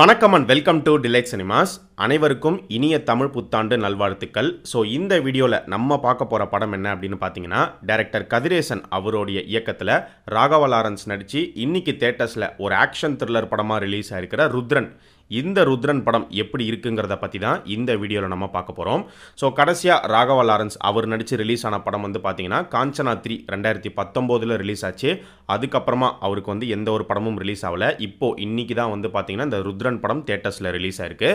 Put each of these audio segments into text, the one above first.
வணக்கம் and welcome to Delight Cinemas அனைவருக்கும் இனிய தமிழ் புத்தாண்டு நல்வாழ்த்துக்கள் ஸோ இந்த வீடியோவில் நம்ம பார்க்க போகிற படம் என்ன அப்படின்னு பார்த்தீங்கன்னா டைரக்டர் கதிரேசன் அவருடைய இயக்கத்தில் ராகவ லாரன்ஸ் நடித்து இன்னைக்கு தேட்டர்ஸில் ஒரு ஆக்ஷன் த்ரில்லர் படமாக ரிலீஸ் ஆகிருக்கிற ருத்ரன் இந்த ருத்ரன் படம் எப்படி இருக்குங்கிறத பற்றி தான் இந்த வீடியோவில் நம்ம பார்க்க போகிறோம் ஸோ கடைசியாக ராகவ லாரன்ஸ் அவர் நடித்து ரிலீஸ் ஆன படம் வந்து பார்த்தீங்கன்னா காஞ்சனா த்ரீ ரெண்டாயிரத்தி பத்தொம்போதில் ரிலீஸ் ஆச்சு அதுக்கப்புறமா அவருக்கு வந்து எந்த ஒரு படமும் ரிலீஸ் ஆகலை இப்போது இன்றைக்கி தான் வந்து பார்த்தீங்கன்னா இந்த ருத்ரன் படம் தேட்டர்ஸில் ரிலீஸ் ஆயிருக்கு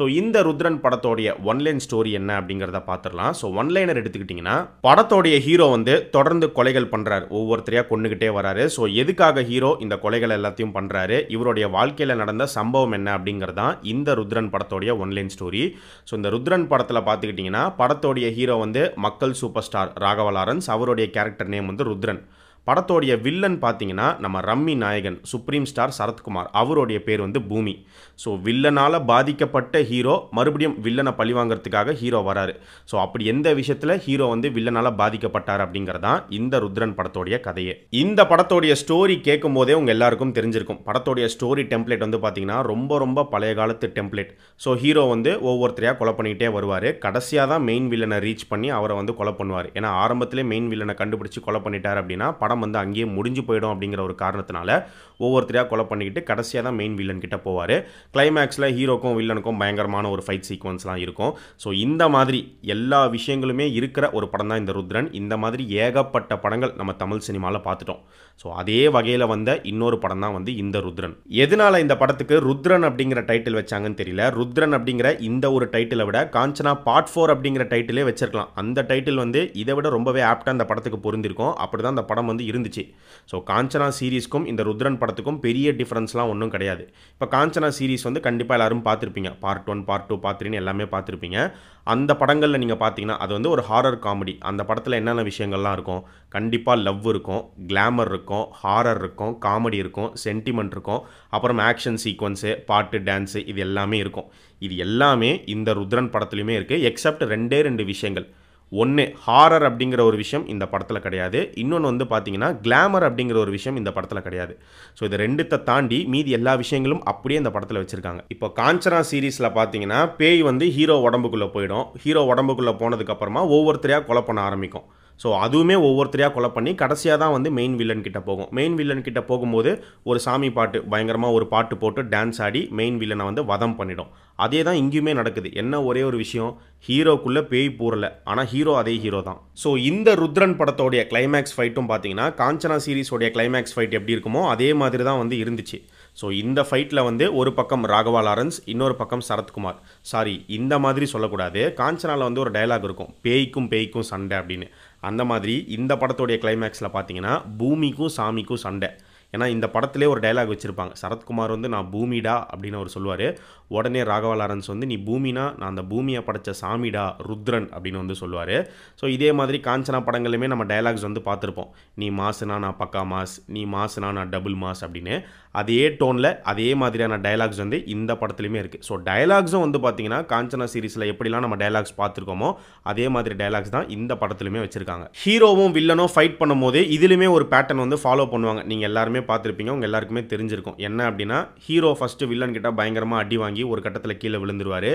ஸோ இந்த ருத்ரன் படத்தோடைய ஒன்லைன் ஸ்டோரி என்ன அப்படிங்கிறத பார்த்துடலாம் ஸோ ஒன்லைனர் எடுத்துக்கிட்டிங்கன்னா படத்தோடைய ஹீரோ வந்து தொடர்ந்து கொலைகள் பண்ணுறாரு ஒவ்வொருத்தரையாக கொண்டுகிட்டே வராரு ஸோ எதுக்காக ஹீரோ இந்த கொலைகள் எல்லாத்தையும் பண்ணுறாரு இவருடைய வாழ்க்கையில் நடந்த சம்பவம் என்ன அப்படிங்கிற அப்படிங்கிறது தான் இந்த ருத்ரன் படத்தோடைய ஒன்லைன் ஸ்டோரி ஸோ இந்த ருத்ரன் படத்தில் பார்த்துக்கிட்டிங்கன்னா படத்தோடைய ஹீரோ வந்து மக்கள் சூப்பர் ஸ்டார் ராகவலாரன்ஸ் அவருடைய கேரக்டர் நேம் வந்து ருத்ரன் படத்தோடைய வில்லன் பார்த்தீங்கன்னா நம்ம ரம்மி நாயகன் சுப்ரீம் ஸ்டார் சரத்குமார் அவருடைய பேர் வந்து பூமி ஸோ வில்லனால் பாதிக்கப்பட்ட ஹீரோ மறுபடியும் வில்லனை பழி வாங்குறதுக்காக ஹீரோ வராரு ஸோ அப்படி எந்த விஷயத்தில் ஹீரோ வந்து வில்லனால் பாதிக்கப்பட்டார் அப்படிங்கிறதான் இந்த ருத்ரன் படத்தோடைய கதையே இந்த படத்தோடைய ஸ்டோரி கேட்கும் போதே உங்கள் எல்லாருக்கும் தெரிஞ்சிருக்கும் படத்தோடைய ஸ்டோரி டெம்ப்ளேட் வந்து பார்த்தீங்கன்னா ரொம்ப ரொம்ப பழைய காலத்து டெம்ப்ளேட் ஸோ ஹீரோ வந்து ஒவ்வொருத்தரையாக கொலை பண்ணிகிட்டே வருவார் கடைசியாக தான் மெயின் வில்லனை ரீச் பண்ணி அவரை வந்து கொலை பண்ணுவார் ஏன்னா ஆரம்பத்திலே மெயின் வில்லனை கண்டுபிடிச்சி கொலை பண்ணிட்டார் அப்படின்னா படம் படம் வந்து அங்கேயே முடிஞ்சு போயிடும் அப்படிங்கிற ஒரு காரணத்தினால ஒவ்வொருத்தரையாக கொலை பண்ணிக்கிட்டு கடைசியாக தான் மெயின் வில்லன் கிட்ட போவார் கிளைமேக்ஸில் ஹீரோக்கும் வில்லனுக்கும் பயங்கரமான ஒரு ஃபைட் சீக்வன்ஸ்லாம் இருக்கும் ஸோ இந்த மாதிரி எல்லா விஷயங்களுமே இருக்கிற ஒரு படம் தான் இந்த ருத்ரன் இந்த மாதிரி ஏகப்பட்ட படங்கள் நம்ம தமிழ் சினிமாவில் பார்த்துட்டோம் ஸோ அதே வகையில் வந்த இன்னொரு படம் தான் வந்து இந்த ருத்ரன் எதனால் இந்த படத்துக்கு ருத்ரன் அப்படிங்கிற டைட்டில் வச்சாங்கன்னு தெரியல ருத்ரன் அப்படிங்கிற இந்த ஒரு டைட்டிலை விட காஞ்சனா பார்ட் ஃபோர் அப்படிங்கிற டைட்டிலே வச்சிருக்கலாம் அந்த டைட்டில் வந்து இதை விட ரொம்பவே ஆப்டாக அந்த படத்துக்கு பொருந்திருக்கும் அப்படி தான் அந்த படம் வந்து வந்து இருந்துச்சு ஸோ காஞ்சனா சீரீஸ்க்கும் இந்த ருத்ரன் படத்துக்கும் பெரிய டிஃப்ரென்ஸ்லாம் ஒன்றும் கிடையாது இப்போ காஞ்சனா சீரீஸ் வந்து கண்டிப்பாக எல்லோரும் பார்த்துருப்பீங்க part one part two part த்ரீன்னு எல்லாமே பார்த்துருப்பீங்க அந்த படங்களில் நீங்கள் பார்த்தீங்கன்னா அது வந்து ஒரு ஹாரர் காமெடி அந்த படத்தில் என்னென்ன விஷயங்கள்லாம் இருக்கும் கண்டிப்பாக லவ் இருக்கும் கிளாமர் இருக்கும் ஹாரர் இருக்கும் காமெடி இருக்கும் சென்டிமெண்ட் இருக்கும் அப்புறம் ஆக்ஷன் சீக்வன்ஸு பாட்டு டான்ஸு இது எல்லாமே இருக்கும் இது எல்லாமே இந்த ருத்ரன் படத்துலையுமே இருக்குது எக்ஸப்ட் ரெண்டே ரெண்டு விஷயங்கள் ஒன்று ஹாரர் அப்படிங்கிற ஒரு விஷயம் இந்த படத்தில் கிடையாது இன்னொன்று வந்து பார்த்தீங்கன்னா கிளாமர் அப்படிங்கிற ஒரு விஷயம் இந்த படத்தில் கிடையாது ஸோ இதை ரெண்டுத்தை தாண்டி மீதி எல்லா விஷயங்களும் அப்படியே இந்த படத்தில் வச்சுருக்காங்க இப்போ காஞ்சனா சீரீஸில் பார்த்தீங்கன்னா பேய் வந்து ஹீரோ உடம்புக்குள்ளே போயிடும் ஹீரோ உடம்புக்குள்ளே போனதுக்கப்புறமா ஒவ்வொருத்தரையாக கொலை பண்ண ஆரம்பிக்கும் ஸோ அதுவுமே ஒவ்வொருத்தரையாக கொலை பண்ணி கடைசியாக தான் வந்து மெயின் வில்லன் கிட்ட போகும் மெயின் வில்லன் கிட்ட போகும்போது ஒரு சாமி பாட்டு பயங்கரமாக ஒரு பாட்டு போட்டு டான்ஸ் ஆடி மெயின் வில்லனை வந்து வதம் பண்ணிடும் அதே தான் இங்கேயுமே நடக்குது என்ன ஒரே ஒரு விஷயம் ஹீரோக்குள்ளே பேய் பூரல ஆனால் ஹீரோ அதே ஹீரோ தான் ஸோ இந்த ருத்ரன் படத்தோடைய கிளைமேக்ஸ் ஃபைட்டும் பார்த்தீங்கன்னா காஞ்சனா சீரிஸோடைய கிளைமேக்ஸ் ஃபைட் எப்படி இருக்குமோ அதே மாதிரி தான் வந்து இருந்துச்சு ஸோ இந்த ஃபைட்டில் வந்து ஒரு பக்கம் ராகவா லாரன்ஸ் இன்னொரு பக்கம் சரத்குமார் சாரி இந்த மாதிரி சொல்லக்கூடாது காஞ்சனாவில் வந்து ஒரு டைலாக் இருக்கும் பேய்க்கும் பேய்க்கும் சண்டை அப்படின்னு அந்த மாதிரி இந்த படத்துடைய கிளைமேக்ஸில் பார்த்தீங்கன்னா பூமிக்கும் சாமிக்கும் சண்டை ஏன்னா இந்த படத்திலே ஒரு டைலாக் வச்சுருப்பாங்க சரத்குமார் வந்து நான் பூமிடா அப்படின்னு அவர் சொல்லுவார் உடனே ராகவா லாரன்ஸ் வந்து நீ பூமினா நான் அந்த பூமியை படைத்த சாமிடா ருத்ரன் அப்படின்னு வந்து சொல்லுவார் ஸோ இதே மாதிரி காஞ்சனா படங்களுமே நம்ம டைலாக்ஸ் வந்து பார்த்துருப்போம் நீ மாசுனா நான் பக்கா மாஸ் நீ மாசுனா நான் டபுள் மாஸ் அப்படின்னு அதே டோனில் அதே மாதிரியான டைலாக்ஸ் வந்து இந்த படத்துலையுமே இருக்குது ஸோ டைலாக்ஸும் வந்து பார்த்தீங்கன்னா காஞ்சனா சீரீஸில் எப்படிலாம் நம்ம டைலாக்ஸ் பார்த்துருக்கோமோ அதே மாதிரி டைலாக்ஸ் தான் இந்த படத்துலையுமே வச்சுருக்காங்க ஹீரோவும் வில்லனும் ஃபைட் பண்ணும்போது இதுலையுமே ஒரு பேட்டர்ன் வந்து ஃபாலோ பண்ணுவாங்க நீங்கள் எல்லாருமே எல்லாருமே பார்த்துருப்பீங்க உங்கள் எல்லாருக்குமே தெரிஞ்சிருக்கும் என்ன அப்படின்னா ஹீரோ ஃபஸ்ட்டு வில்லன் கிட்ட பயங்கரமாக அடி வாங்கி ஒரு கட்டத்தில் கீழே விழுந்துருவார்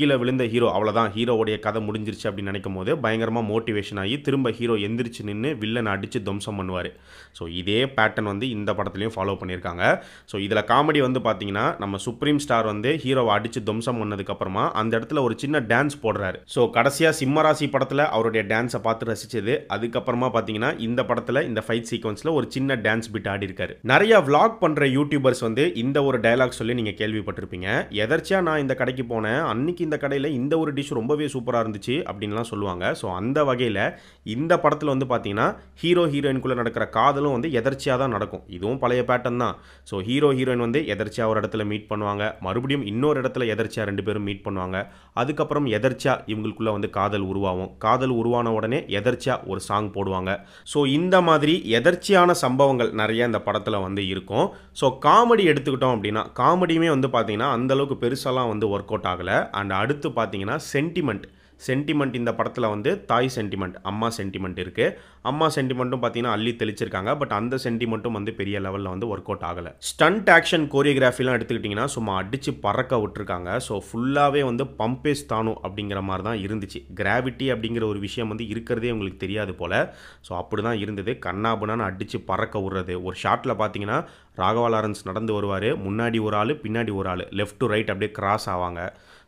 கீழே விழுந்த ஹீரோ அவ்வளோதான் ஹீரோவுடைய கதை முடிஞ்சிருச்சு அப்படின்னு நினைக்கும் போது பயங்கரமாக மோட்டிவேஷன் ஆகி திரும்ப ஹீரோ எந்திரிச்சு நின்று வில்லன் அடித்து துவம்சம் பண்ணுவார் ஸோ இதே பேட்டர்ன் வந்து இந்த படத்துலையும் ஃபாலோ பண்ணியிருக்காங்க ஸோ இதில் காமெடி வந்து பார்த்தீங்கன்னா நம்ம சுப்ரீம் ஸ்டார் வந்து ஹீரோவை அடித்து துவம்சம் பண்ணதுக்கப்புறமா அந்த இடத்துல ஒரு சின்ன டான்ஸ் போடுறாரு ஸோ கடைசியாக சிம்மராசி படத்தில் அவருடைய டான்ஸை பார்த்து ரசித்தது அதுக்கப்புறமா பார்த்தீங்கன்னா இந்த படத்தில் இந்த ஃபைட் சீக்வன்ஸில் ஒரு சின்ன டான்ஸ் பிட் ஆடி இருக்காரு நிறைய விளாக் பண்ணுற யூடியூபர்ஸ் வந்து இந்த ஒரு டைலாக் சொல்லி நீங்கள் கேள்விப்பட்டிருப்பீங்க எதர்ச்சியாக நான் இந்த கடைக்கு போனேன் அன்னைக்கு இந்த கடையில் இந்த ஒரு டிஷ் ரொம்பவே சூப்பராக இருந்துச்சு அப்படின்லாம் சொல்லுவாங்க ஸோ அந்த வகையில் இந்த படத்தில் வந்து பார்த்தீங்கன்னா ஹீரோ ஹீரோயின்குள்ளே நடக்கிற காதலும் வந்து எதர்ச்சியாக தான் நடக்கும் இதுவும் பழைய பேட்டன் தான் ஸோ ஹீரோ ஹீரோயின் வந்து எதர்ச்சியாக ஒரு இடத்துல மீட் பண்ணுவாங்க மறுபடியும் இன்னொரு இடத்துல எதர்ச்சியாக ரெண்டு பேரும் மீட் பண்ணுவாங்க அதுக்கப்புறம் எதர்ச்சியாக இவங்களுக்குள்ளே வந்து காதல் உருவாகும் காதல் உருவான உடனே எதர்ச்சியாக ஒரு சாங் போடுவாங்க ஸோ இந்த மாதிரி எதர்ச்சியான சம்பவங்கள் நிறைய இந்த படத்தில் வந்து இருக்கும் ஸோ காமெடி எடுத்துக்கிட்டோம் அப்படின்னா காமெடியுமே வந்து பார்த்தீங்கன்னா அந்தளவுக்கு பெருசாலாம் வந்து ஒர்க் அவுட் ஆகலை அண்ட் அண்ட் அடுத்து பார்த்தீங்கன்னா சென்டிமெண்ட் சென்டிமெண்ட் இந்த படத்தில் வந்து தாய் சென்டிமெண்ட் அம்மா சென்டிமெண்ட் இருக்குது அம்மா சென்டிமெண்ட்டும் பார்த்தீங்கன்னா அள்ளி தெளிச்சிருக்காங்க பட் அந்த சென்டிமெண்ட்டும் வந்து பெரிய லெவலில் வந்து ஒர்க் அவுட் ஆகலை ஸ்டண்ட் ஆக்ஷன் கோரியோகிராஃபிலாம் எடுத்துக்கிட்டிங்கன்னா சும்மா அடித்து பறக்க விட்டுருக்காங்க ஸோ ஃபுல்லாகவே வந்து பம்பேஸ் தானு அப்படிங்கிற மாதிரி தான் இருந்துச்சு கிராவிட்டி அப்படிங்கிற ஒரு விஷயம் வந்து இருக்கிறதே உங்களுக்கு தெரியாது போல் ஸோ அப்படி தான் இருந்தது கண்ணாபுனான்னு அடித்து பறக்க விடுறது ஒரு ஷாட்டில் பார்த்தீங்கன்னா ராகவா லாரன்ஸ் நடந்து வருவார் முன்னாடி ஒரு ஆள் பின்னாடி ஒரு ஆள் லெஃப்ட் டு ரைட் அப்படியே கிராஸ் ஆவாங்க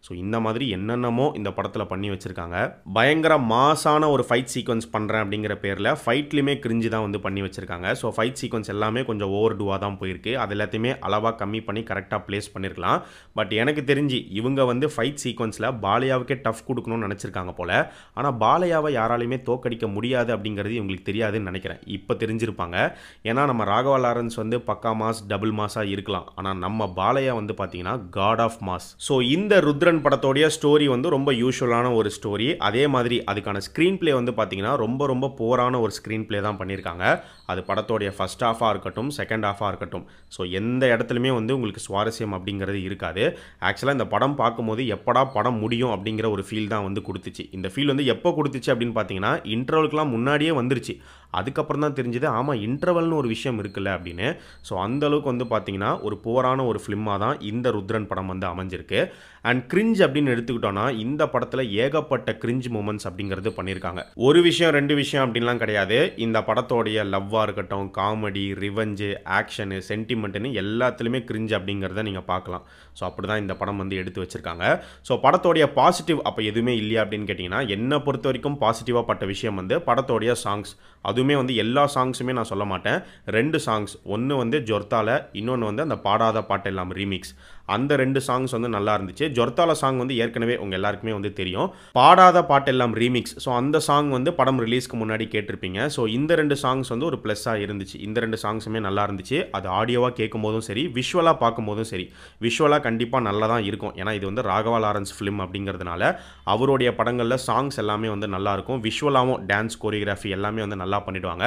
ஸோ இந்த மாதிரி என்னென்னமோ இந்த படத்தில் பண்ணி வச்சுருக்காங்க பயங்கர மாசான ஒரு ஃபைட் சீக்வன்ஸ் பண்ணுறேன் அப்படிங்கிற பேரில் ஃபைட்லேயுமே கிரிஞ்சு தான் வந்து பண்ணி வச்சுருக்காங்க ஸோ ஃபைட் சீக்வன்ஸ் எல்லாமே கொஞ்சம் ஓவர் டூவாக தான் போயிருக்கு அது எல்லாத்தையுமே அளவாக கம்மி பண்ணி கரெக்டாக ப்ளேஸ் பண்ணியிருக்கலாம் பட் எனக்கு தெரிஞ்சு இவங்க வந்து ஃபைட் சீக்வன்ஸில் பாலையாவுக்கே டஃப் கொடுக்கணும்னு நினச்சிருக்காங்க போல் ஆனால் பாலையாவை யாராலையுமே தோக்கடிக்க முடியாது அப்படிங்கிறது இவங்களுக்கு தெரியாதுன்னு நினைக்கிறேன் இப்போ தெரிஞ்சிருப்பாங்க ஏன்னா நம்ம ராகவா லாரன்ஸ் வந்து பக்கா மாஸ் டபுள் மாஸாக இருக்கலாம் ஆனால் நம்ம பாலையா வந்து பார்த்தீங்கன்னா காட் ஆஃப் மாஸ் ஸோ இந்த ருத்ர மாடர்ன் படத்தோடைய ஸ்டோரி வந்து ரொம்ப யூஸ்வலான ஒரு ஸ்டோரி அதே மாதிரி அதுக்கான ஸ்க்ரீன் பிளே வந்து பார்த்திங்கன்னா ரொம்ப ரொம்ப போரான ஒரு ஸ்க்ரீன் பிளே தான் பண்ணியிருக்காங்க அது படத்தோடைய ஃபஸ்ட் ஹாஃபாக இருக்கட்டும் செகண்ட் ஹாஃபாக இருக்கட்டும் ஸோ எந்த இடத்துலையுமே வந்து உங்களுக்கு சுவாரஸ்யம் அப்படிங்கிறது இருக்காது ஆக்சுவலாக இந்த படம் பார்க்கும்போது எப்படா படம் முடியும் அப்படிங்கிற ஒரு ஃபீல் தான் வந்து கொடுத்துச்சு இந்த ஃபீல் வந்து எப்போ கொடுத்துச்சு அப்படின்னு பார்த்தீங்கன்னா இன்டர்வலுக்குலாம் முன்னாடியே வந்துருச்சு அதுக்கப்புறம் தான் தெரிஞ்சுது ஆமாம் இன்டர்வல்னு ஒரு விஷயம் இருக்குல்ல அப்படின்னு ஸோ அந்தளவுக்கு வந்து பார்த்திங்கன்னா ஒரு புவரான ஒரு ஃபிலிமாக தான் இந்த ருத்ரன் படம் வந்து அமைஞ்சிருக்கு அண்ட் கிரிஞ்ச் அப்படின்னு எடுத்துக்கிட்டோன்னா இந்த படத்தில் ஏகப்பட்ட கிரிஞ்ச் மூமெண்ட்ஸ் அப்படிங்கிறது பண்ணியிருக்காங்க ஒரு விஷயம் ரெண்டு விஷயம் அப்படின்லாம் கிடையாது இந்த படத்தோடைய லவ்வாக இருக்கட்டும் காமெடி ரிவெஞ்சு ஆக்ஷனு சென்டிமெண்ட்டுன்னு எல்லாத்துலேயுமே கிரிஞ்ச் அப்படிங்கிறத நீங்கள் பார்க்கலாம் ஸோ அப்படி தான் இந்த படம் வந்து எடுத்து வச்சுருக்காங்க ஸோ படத்தோடைய பாசிட்டிவ் அப்போ எதுவுமே இல்லையா அப்படின்னு கேட்டிங்கன்னா என்னை பொறுத்த வரைக்கும் பாசிட்டிவாக பட்ட விஷயம் வந்து படத்தோடைய சாங்ஸ் அது அதுவுமே வந்து எல்லா சாங்ஸுமே நான் சொல்ல மாட்டேன் ரெண்டு சாங்ஸ் ஒன்று வந்து ஜொர்த்தால இன்னொன்று வந்து அந்த பாடாத பாட்டு இல்லாமல் ரீமிக்ஸ் அந்த ரெண்டு சாங்ஸ் வந்து நல்லா இருந்துச்சு ஜொர்த்தால சாங் வந்து ஏற்கனவே உங்கள் எல்லாருக்குமே வந்து தெரியும் பாடாத பாட்டெல்லாம் ரீமிக்ஸ் ஸோ அந்த சாங் வந்து படம் ரிலீஸ்க்கு முன்னாடி கேட்டிருப்பீங்க ஸோ இந்த ரெண்டு சாங்ஸ் வந்து ஒரு ப்ளஸ்ஸாக இருந்துச்சு இந்த ரெண்டு சாங்ஸுமே நல்லா இருந்துச்சு அது ஆடியோவாக கேட்கும் போதும் சரி விஷுவலாக பார்க்கும்போதும் சரி விஷுவலாக கண்டிப்பாக நல்லா தான் இருக்கும் ஏன்னா இது வந்து ராகவா லாரன்ஸ் ஃபிலிம் அப்படிங்கிறதுனால அவருடைய படங்களில் சாங்ஸ் எல்லாமே வந்து நல்லாயிருக்கும் விஷுவலாகவும் டான்ஸ் கோரியோகிராஃபி எல்லாமே வந்து நல்லா பண்ணிடுவாங்க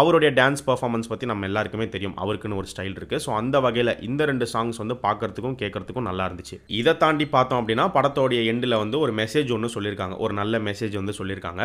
அவருடைய டான்ஸ் பர்ஃபார்மன்ஸ் பற்றி நம்ம எல்லாருக்குமே தெரியும் அவருக்குன்னு ஒரு ஸ்டைல் இருக்குது ஸோ அந்த வகையில் இந்த ரெண்டு சாங்ஸ் வந்து பார்க்குறதுக்கும் கேட்குறதுக்கும் நல்லா இருந்துச்சு இதை தாண்டி பார்த்தோம் அப்படின்னா படத்தோடைய எண்டில் வந்து ஒரு மெசேஜ் ஒன்று சொல்லியிருக்காங்க ஒரு நல்ல மெசேஜ் வந்து சொல்லியிருக்காங்க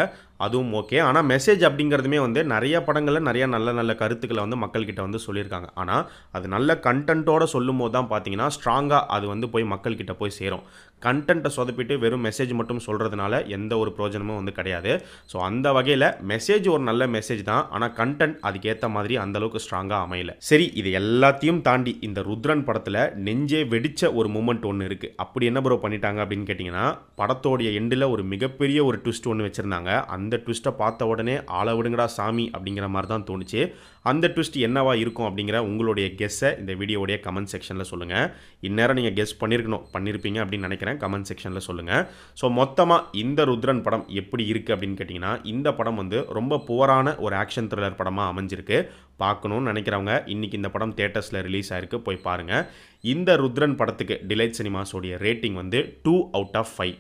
அதுவும் ஓகே ஆனால் மெசேஜ் அப்படிங்கிறதுமே வந்து நிறைய படங்களில் நிறைய நல்ல நல்ல கருத்துக்களை வந்து மக்கள்கிட்ட வந்து சொல்லியிருக்காங்க ஆனால் அது நல்ல கண்டென்ட்டோட சொல்லும் போது தான் பார்த்தீங்கன்னா ஸ்ட்ராங்காக அது வந்து போய் மக்கள்கிட்ட போய் சேரும் கண்டென்ட்டை சொதப்பிட்டு வெறும் மெசேஜ் மட்டும் சொல்கிறதுனால எந்த ஒரு பிரோஜனமும் வந்து கிடையாது ஸோ அந்த வகையில் மெசேஜ் ஒரு நல்ல மெசேஜ் தான் ஆனால் கண்ட் கண்டென்ட் அதுக்கேற்ற மாதிரி அந்தளவுக்கு ஸ்ட்ராங்காக அமையல சரி இது எல்லாத்தையும் தாண்டி இந்த ருத்ரன் படத்தில் நெஞ்சே வெடிச்ச ஒரு மூமெண்ட் ஒன்று இருக்குது அப்படி என்ன ப்ரோ பண்ணிட்டாங்க அப்படின்னு கேட்டிங்கன்னா படத்தோடைய எண்டில் ஒரு மிகப்பெரிய ஒரு ட்விஸ்ட் ஒன்று வச்சுருந்தாங்க அந்த ட்விஸ்ட்டை பார்த்த உடனே ஆள விடுங்கடா சாமி அப்படிங்கிற மாதிரி தான் தோணுச்சு அந்த ட்விஸ்ட் என்னவா இருக்கும் அப்படிங்கிற உங்களுடைய கெஸ்ஸை இந்த வீடியோடைய கமெண்ட் செக்ஷனில் சொல்லுங்கள் இந்நேரம் நீங்கள் கெஸ் பண்ணியிருக்கணும் பண்ணியிருப்பீங்க அப்படின்னு நினைக்கிறேன் கமெண்ட் செக்ஷனில் சொல்லுங்கள் ஸோ மொத்தமாக இந்த ருத்ரன் படம் எப்படி இருக்குது அப்படின்னு கேட்டிங்கன்னா இந்த படம் வந்து ரொம்ப புவரான ஒரு ஆக்ஷன் த்ரில்லர் படம் படமாக அமைஞ்சிருக்கு பார்க்கணுன்னு நினைக்கிறவங்க இன்றைக்கி இந்த படம் தேட்டர்ஸில் ரிலீஸ் ஆகிருக்கு போய் பாருங்கள் இந்த ருத்ரன் படத்துக்கு டிலைட் சினிமாஸோடைய ரேட்டிங் வந்து டூ அவுட் ஆஃப் ஃபைவ்